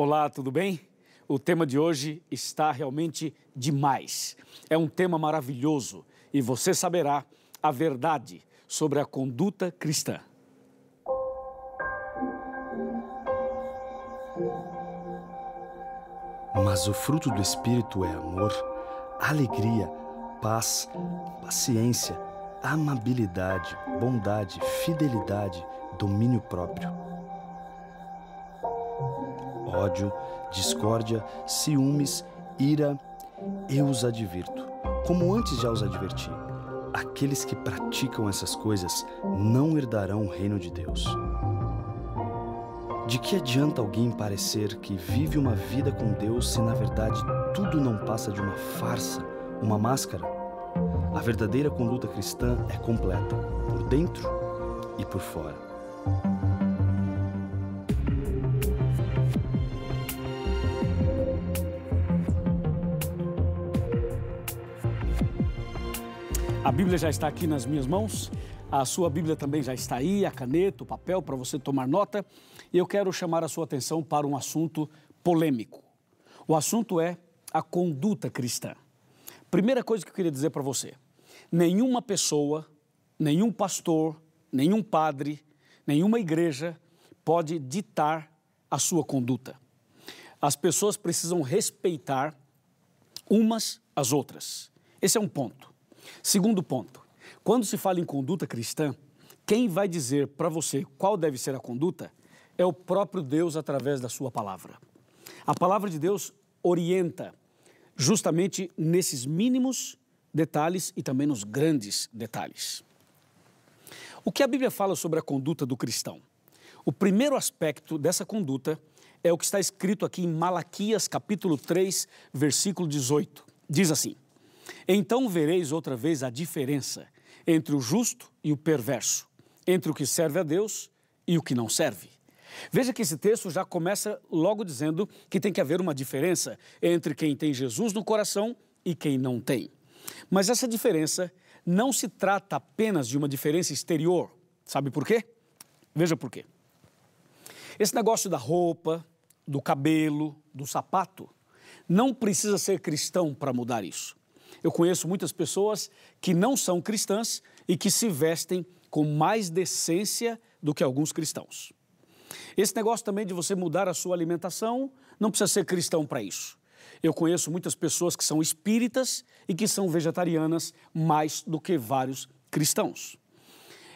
Olá, tudo bem? O tema de hoje está realmente demais. É um tema maravilhoso e você saberá a verdade sobre a conduta cristã. Mas o fruto do Espírito é amor, alegria, paz, paciência, amabilidade, bondade, fidelidade, domínio próprio. Ódio, discórdia, ciúmes, ira, eu os advirto, como antes já os adverti. Aqueles que praticam essas coisas não herdarão o reino de Deus. De que adianta alguém parecer que vive uma vida com Deus se na verdade tudo não passa de uma farsa, uma máscara? A verdadeira conduta cristã é completa, por dentro e por fora. A Bíblia já está aqui nas minhas mãos, a sua Bíblia também já está aí, a caneta, o papel para você tomar nota. E eu quero chamar a sua atenção para um assunto polêmico. O assunto é a conduta cristã. Primeira coisa que eu queria dizer para você: nenhuma pessoa, nenhum pastor, nenhum padre, nenhuma igreja pode ditar a sua conduta. As pessoas precisam respeitar umas as outras. Esse é um ponto. Segundo ponto: quando se fala em conduta cristã, quem vai dizer para você qual deve ser a conduta é o próprio Deus através da sua palavra. A palavra de Deus orienta justamente nesses mínimos detalhes e também nos grandes detalhes. O que a Bíblia fala sobre a conduta do cristão? O primeiro aspecto dessa conduta é o que está escrito aqui em Malaquias capítulo 3, versículo 18. Diz assim: então vereis outra vez a diferença entre o justo e o perverso, entre o que serve a Deus e o que não serve. Veja que esse texto já começa logo dizendo que tem que haver uma diferença entre quem tem Jesus no coração e quem não tem. Mas essa diferença não se trata apenas de uma diferença exterior. Sabe por quê? Veja por quê. Esse negócio da roupa, do cabelo, do sapato, não precisa ser cristão para mudar isso. Eu conheço muitas pessoas que não são cristãs e que se vestem com mais decência do que alguns cristãos. Esse negócio também de você mudar a sua alimentação, não precisa ser cristão para isso. Eu conheço muitas pessoas que são espíritas e que são vegetarianas mais do que vários cristãos.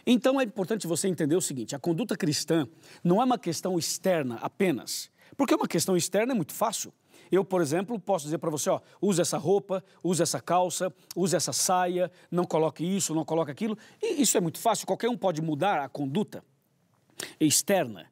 Então é importante você entender o seguinte: a conduta cristã não é uma questão externa apenas. Porque uma questão externa é muito fácil. Eu, por exemplo, posso dizer para você, ó, usa essa roupa, usa essa calça, usa essa saia, não coloque isso, não coloque aquilo. E isso é muito fácil, qualquer um pode mudar a conduta externa.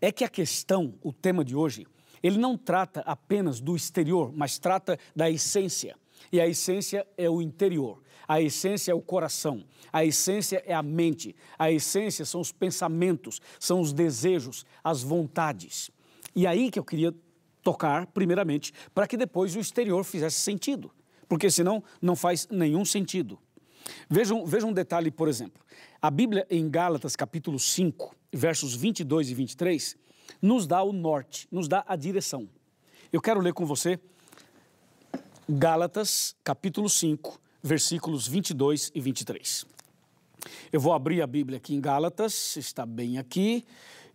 É que a questão, o tema de hoje, ele não trata apenas do exterior, mas trata da essência. E a essência é o interior, a essência é o coração, a essência é a mente, a essência são os pensamentos, são os desejos, as vontades. E aí que eu queria tocar primeiramente, para que depois o exterior fizesse sentido, porque senão não faz nenhum sentido. Vejam, vejam um detalhe, por exemplo. A Bíblia em Gálatas capítulo 5, versos 22 e 23, nos dá o norte, nos dá a direção. Eu quero ler com você Gálatas capítulo 5, versículos 22 e 23. Eu vou abrir a Bíblia aqui em Gálatas, está bem aqui.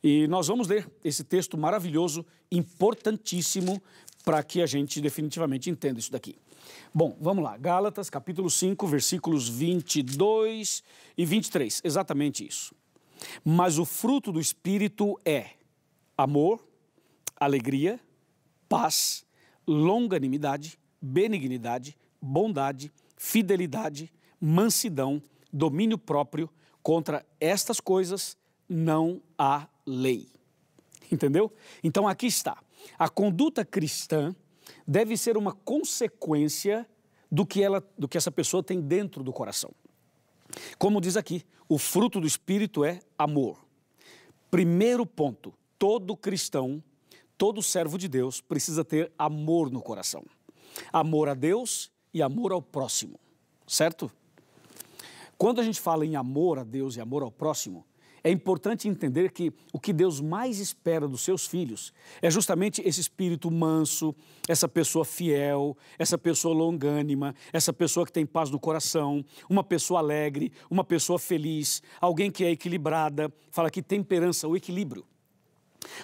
E nós vamos ler esse texto maravilhoso, importantíssimo, para que a gente definitivamente entenda isso daqui. Bom, vamos lá. Gálatas, capítulo 5, versículos 22 e 23. Exatamente isso. Mas o fruto do Espírito é amor, alegria, paz, longanimidade, benignidade, bondade, fidelidade, mansidão, domínio próprio. Contra estas coisas não há lei. Entendeu? Então aqui está. A conduta cristã deve ser uma consequência do que, ela, do que essa pessoa tem dentro do coração. Como diz aqui, o fruto do Espírito é amor. Primeiro ponto: todo cristão, todo servo de Deus precisa ter amor no coração. Amor a Deus e amor ao próximo, certo? Quando a gente fala em amor a Deus e amor ao próximo, é importante entender que o que Deus mais espera dos seus filhos é justamente esse espírito manso, essa pessoa fiel, essa pessoa longânima, essa pessoa que tem paz no coração, uma pessoa alegre, uma pessoa feliz, alguém que é equilibrada. Fala que temperança, o equilíbrio.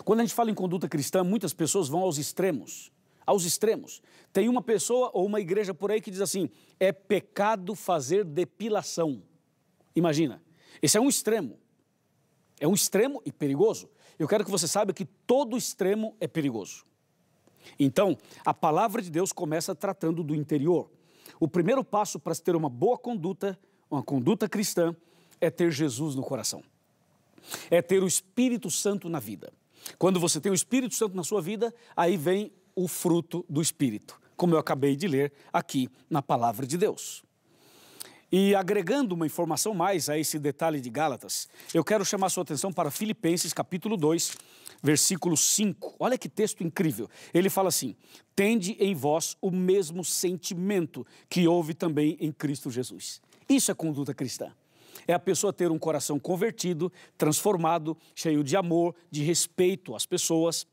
Quando a gente fala em conduta cristã, muitas pessoas vão aos extremos. Aos extremos. Tem uma pessoa ou uma igreja por aí que diz assim: é pecado fazer depilação. Imagina, esse é um extremo. É um extremo e perigoso. Eu quero que você saiba que todo extremo é perigoso. Então, a palavra de Deus começa tratando do interior. O primeiro passo para se ter uma boa conduta, uma conduta cristã, é ter Jesus no coração. É ter o Espírito Santo na vida. Quando você tem o Espírito Santo na sua vida, aí vem o fruto do Espírito, como eu acabei de ler aqui na palavra de Deus. E agregando uma informação mais a esse detalhe de Gálatas, eu quero chamar sua atenção para Filipenses capítulo 2, versículo 5. Olha que texto incrível. Ele fala assim: "Tende em vós o mesmo sentimento que houve também em Cristo Jesus". Isso é conduta cristã. É a pessoa ter um coração convertido, transformado, cheio de amor, de respeito às pessoas,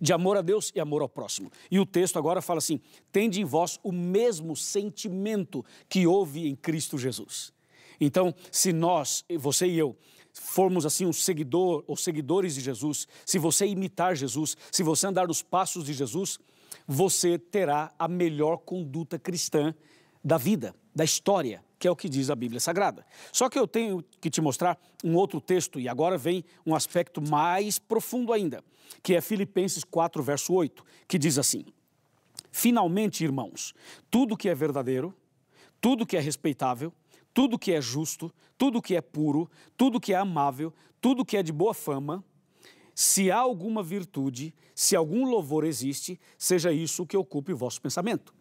de amor a Deus e amor ao próximo. E o texto agora fala assim: tende em vós o mesmo sentimento que houve em Cristo Jesus. Então, se nós, você e eu, formos assim um seguidor ou seguidores de Jesus, se você imitar Jesus, se você andar nos passos de Jesus, você terá a melhor conduta cristã da vida, da história que é o que diz a Bíblia Sagrada. Só que eu tenho que te mostrar um outro texto, e agora vem um aspecto mais profundo ainda, que é Filipenses 4, verso 8, que diz assim: Finalmente, irmãos, tudo que é verdadeiro, tudo que é respeitável, tudo que é justo, tudo que é puro, tudo que é amável, tudo que é de boa fama, se há alguma virtude, se algum louvor existe, seja isso que ocupe o vosso pensamento.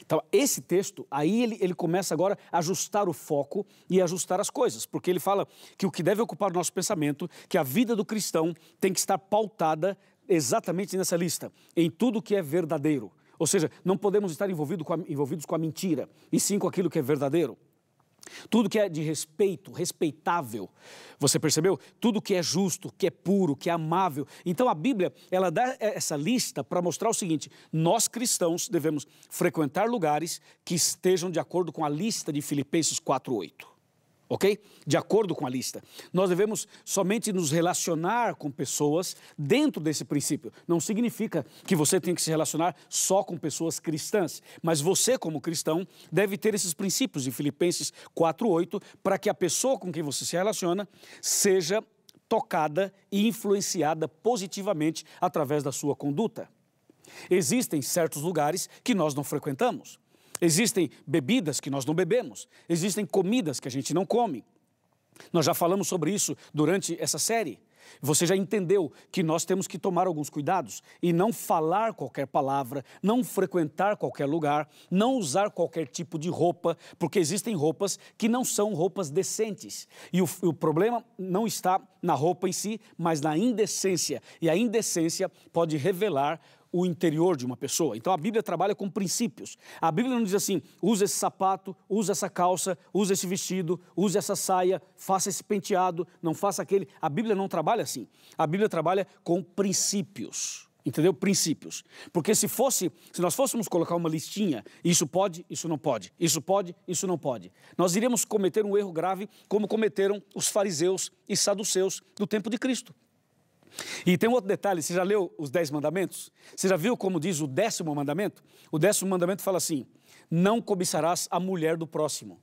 Então, esse texto, aí ele, ele começa agora a ajustar o foco e ajustar as coisas, porque ele fala que o que deve ocupar o nosso pensamento, que a vida do cristão tem que estar pautada exatamente nessa lista, em tudo que é verdadeiro. Ou seja, não podemos estar envolvido com a, envolvidos com a mentira, e sim com aquilo que é verdadeiro. Tudo que é de respeito, respeitável. Você percebeu? Tudo que é justo, que é puro, que é amável. Então a Bíblia, ela dá essa lista para mostrar o seguinte: nós cristãos devemos frequentar lugares que estejam de acordo com a lista de Filipenses 4:8 ok? De acordo com a lista. Nós devemos somente nos relacionar com pessoas dentro desse princípio. Não significa que você tem que se relacionar só com pessoas cristãs, mas você, como cristão, deve ter esses princípios de Filipenses 4,8 para que a pessoa com quem você se relaciona seja tocada e influenciada positivamente através da sua conduta. Existem certos lugares que nós não frequentamos. Existem bebidas que nós não bebemos, existem comidas que a gente não come. Nós já falamos sobre isso durante essa série. Você já entendeu que nós temos que tomar alguns cuidados e não falar qualquer palavra, não frequentar qualquer lugar, não usar qualquer tipo de roupa, porque existem roupas que não são roupas decentes. E o, o problema não está na roupa em si, mas na indecência. E a indecência pode revelar o interior de uma pessoa. Então a Bíblia trabalha com princípios. A Bíblia não diz assim: usa esse sapato, usa essa calça, usa esse vestido, usa essa saia, faça esse penteado, não faça aquele. A Bíblia não trabalha assim. A Bíblia trabalha com princípios. Entendeu? Princípios. Porque se fosse, se nós fôssemos colocar uma listinha, isso pode, isso não pode, isso pode, isso não pode, nós iríamos cometer um erro grave como cometeram os fariseus e saduceus do tempo de Cristo. E tem um outro detalhe: você já leu os Dez Mandamentos? Você já viu como diz o décimo mandamento? O décimo mandamento fala assim: não cobiçarás a mulher do próximo.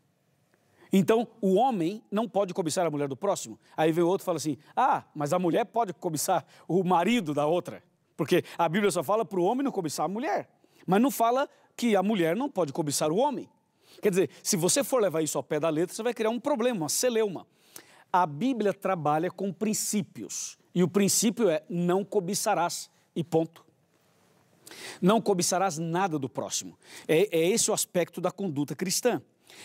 Então, o homem não pode cobiçar a mulher do próximo. Aí vem o outro e fala assim: ah, mas a mulher pode cobiçar o marido da outra. Porque a Bíblia só fala para o homem não cobiçar a mulher, mas não fala que a mulher não pode cobiçar o homem. Quer dizer, se você for levar isso ao pé da letra, você vai criar um problema, uma celeuma. A Bíblia trabalha com princípios. E o princípio é não cobiçarás e ponto. Não cobiçarás nada do próximo. É, é esse o aspecto da conduta cristã.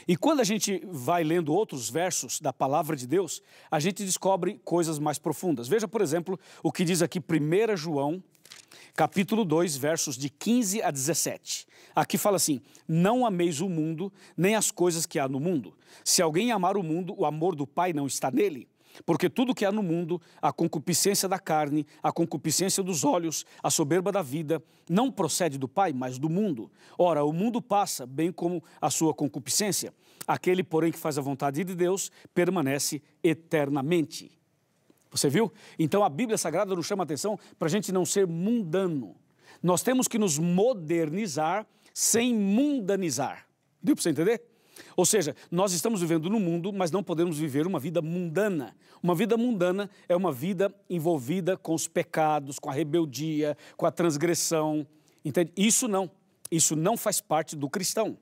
E quando a gente vai lendo outros versos da palavra de Deus, a gente descobre coisas mais profundas. Veja, por exemplo, o que diz aqui 1 João capítulo 2, versos de 15 a 17. Aqui fala assim: Não ameis o mundo, nem as coisas que há no mundo. Se alguém amar o mundo, o amor do Pai não está nele. Porque tudo que há no mundo, a concupiscência da carne, a concupiscência dos olhos, a soberba da vida, não procede do Pai, mas do mundo. Ora, o mundo passa, bem como a sua concupiscência. Aquele, porém, que faz a vontade de Deus, permanece eternamente. Você viu? Então a Bíblia Sagrada nos chama atenção para a gente não ser mundano. Nós temos que nos modernizar sem mundanizar. Deu para você entender? Ou seja, nós estamos vivendo no mundo, mas não podemos viver uma vida mundana. Uma vida mundana é uma vida envolvida com os pecados, com a rebeldia, com a transgressão. Entende? Isso não. Isso não faz parte do cristão.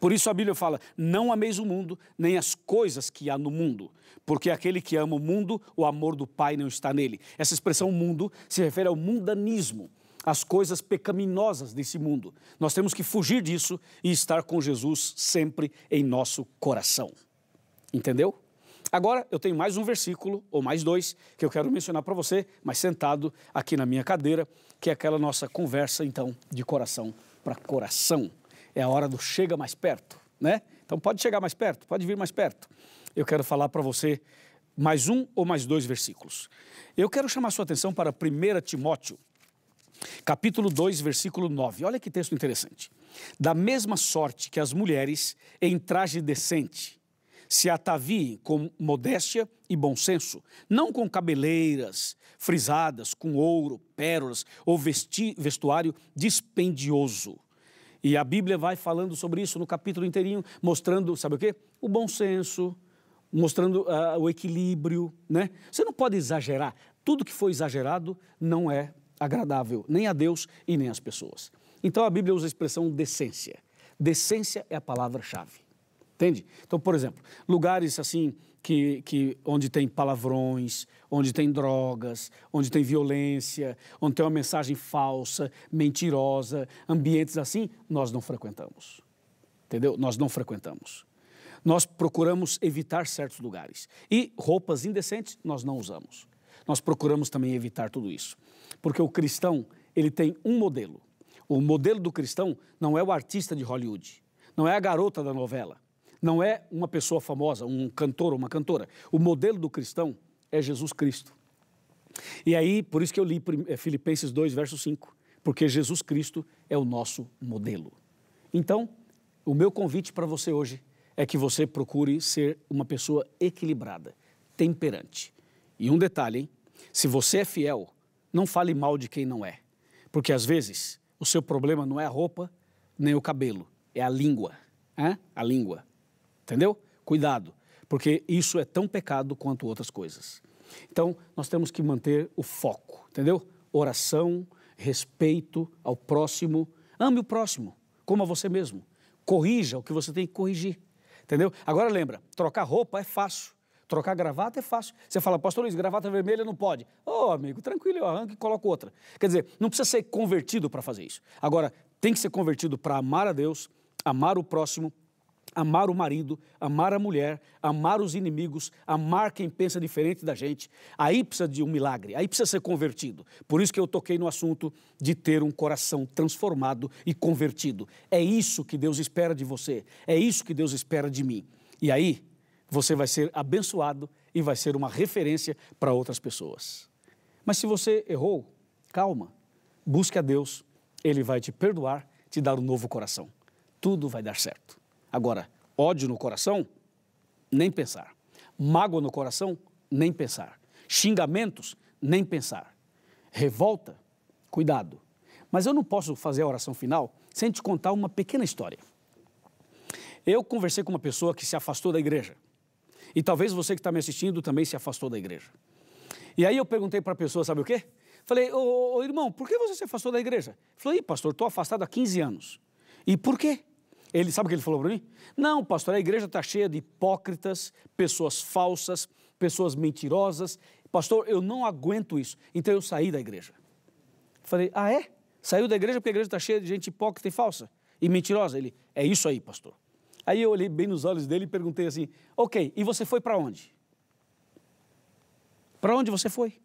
Por isso a Bíblia fala: não ameis o mundo, nem as coisas que há no mundo, porque aquele que ama o mundo, o amor do Pai não está nele. Essa expressão mundo se refere ao mundanismo, às coisas pecaminosas desse mundo. Nós temos que fugir disso e estar com Jesus sempre em nosso coração. Entendeu? Agora eu tenho mais um versículo, ou mais dois, que eu quero mencionar para você, mas sentado aqui na minha cadeira, que é aquela nossa conversa, então, de coração para coração é a hora do chega mais perto, né? Então pode chegar mais perto, pode vir mais perto. Eu quero falar para você mais um ou mais dois versículos. Eu quero chamar sua atenção para 1 Timóteo, capítulo 2, versículo 9. Olha que texto interessante. Da mesma sorte que as mulheres, em traje decente, se ataviem com modéstia e bom senso, não com cabeleiras frisadas, com ouro, pérolas ou vestuário dispendioso, e a Bíblia vai falando sobre isso no capítulo inteirinho, mostrando, sabe o quê? O bom senso, mostrando uh, o equilíbrio, né? Você não pode exagerar. Tudo que foi exagerado não é agradável, nem a Deus e nem às pessoas. Então a Bíblia usa a expressão decência. Decência é a palavra-chave. Entende? Então, por exemplo, lugares assim que, que, onde tem palavrões, onde tem drogas, onde tem violência, onde tem uma mensagem falsa, mentirosa, ambientes assim, nós não frequentamos. Entendeu? Nós não frequentamos. Nós procuramos evitar certos lugares. E roupas indecentes nós não usamos. Nós procuramos também evitar tudo isso. Porque o cristão, ele tem um modelo. O modelo do cristão não é o artista de Hollywood, não é a garota da novela, não é uma pessoa famosa, um cantor ou uma cantora. O modelo do cristão é Jesus Cristo. E aí, por isso que eu li eh, Filipenses 2, verso 5, porque Jesus Cristo é o nosso modelo. Então, o meu convite para você hoje é que você procure ser uma pessoa equilibrada, temperante. E um detalhe, hein? se você é fiel, não fale mal de quem não é, porque às vezes o seu problema não é a roupa nem o cabelo, é a língua. Hein? A língua. Entendeu? Cuidado, porque isso é tão pecado quanto outras coisas. Então, nós temos que manter o foco, entendeu? Oração, respeito ao próximo, ame o próximo, como a você mesmo. Corrija o que você tem que corrigir, entendeu? Agora lembra, trocar roupa é fácil, trocar gravata é fácil. Você fala, pastor Luiz, gravata vermelha não pode. Ô oh, amigo, tranquilo, eu arranco e coloco outra. Quer dizer, não precisa ser convertido para fazer isso. Agora, tem que ser convertido para amar a Deus, amar o próximo amar o marido, amar a mulher, amar os inimigos, amar quem pensa diferente da gente. Aí precisa de um milagre, aí precisa ser convertido. Por isso que eu toquei no assunto de ter um coração transformado e convertido. É isso que Deus espera de você, é isso que Deus espera de mim. E aí você vai ser abençoado e vai ser uma referência para outras pessoas. Mas se você errou, calma, busque a Deus, Ele vai te perdoar, te dar um novo coração. Tudo vai dar certo. Agora, ódio no coração, nem pensar. Mágoa no coração, nem pensar. Xingamentos, nem pensar. Revolta, cuidado. Mas eu não posso fazer a oração final sem te contar uma pequena história. Eu conversei com uma pessoa que se afastou da igreja. E talvez você que está me assistindo também se afastou da igreja. E aí eu perguntei para a pessoa, sabe o quê? Falei, ô, ô, irmão, por que você se afastou da igreja? Ele falou, pastor, estou afastado há 15 anos. E por quê? Ele sabe o que ele falou para mim? Não, pastor, a igreja está cheia de hipócritas, pessoas falsas, pessoas mentirosas. Pastor, eu não aguento isso. Então eu saí da igreja. Falei, ah é? Saiu da igreja porque a igreja está cheia de gente hipócrita e falsa e mentirosa. Ele, é isso aí, pastor. Aí eu olhei bem nos olhos dele e perguntei assim: Ok, e você foi para onde? Para onde você foi?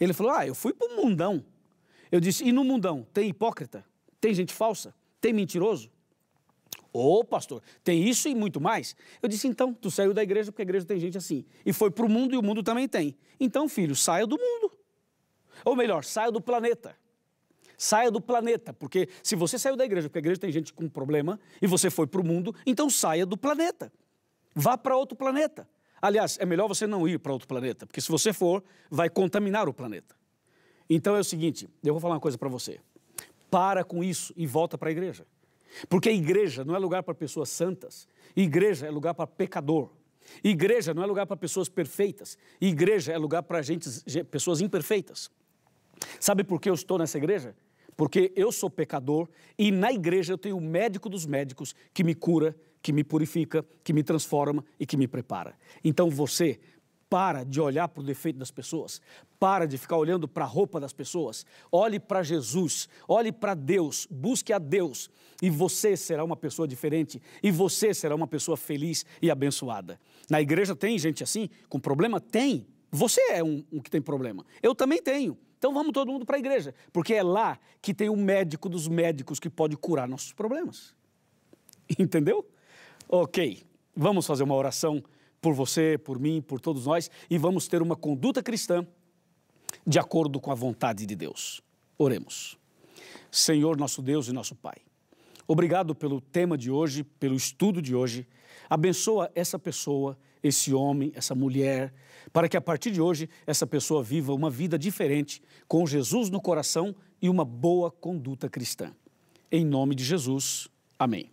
Ele falou: Ah, eu fui para o mundão. Eu disse: E no mundão tem hipócrita? Tem gente falsa? Tem mentiroso? Ô, oh, pastor, tem isso e muito mais? Eu disse, então, tu saiu da igreja porque a igreja tem gente assim. E foi para o mundo e o mundo também tem. Então, filho, saia do mundo. Ou melhor, saia do planeta. Saia do planeta, porque se você saiu da igreja porque a igreja tem gente com problema e você foi para o mundo, então saia do planeta. Vá para outro planeta. Aliás, é melhor você não ir para outro planeta, porque se você for, vai contaminar o planeta. Então é o seguinte, eu vou falar uma coisa para você. Para com isso e volta para a igreja. Porque a igreja não é lugar para pessoas santas, igreja é lugar para pecador. Igreja não é lugar para pessoas perfeitas, igreja é lugar para gente, pessoas imperfeitas. Sabe por que eu estou nessa igreja? Porque eu sou pecador e na igreja eu tenho o médico dos médicos que me cura, que me purifica, que me transforma e que me prepara. Então você para de olhar para o defeito das pessoas. Para de ficar olhando para a roupa das pessoas. Olhe para Jesus. Olhe para Deus. Busque a Deus. E você será uma pessoa diferente. E você será uma pessoa feliz e abençoada. Na igreja tem gente assim? Com problema? Tem. Você é um, um que tem problema. Eu também tenho. Então vamos todo mundo para a igreja. Porque é lá que tem o médico dos médicos que pode curar nossos problemas. Entendeu? Ok. Vamos fazer uma oração por você, por mim, por todos nós, e vamos ter uma conduta cristã de acordo com a vontade de Deus. Oremos. Senhor, nosso Deus e nosso Pai, obrigado pelo tema de hoje, pelo estudo de hoje. Abençoa essa pessoa, esse homem, essa mulher, para que a partir de hoje essa pessoa viva uma vida diferente, com Jesus no coração e uma boa conduta cristã. Em nome de Jesus. Amém.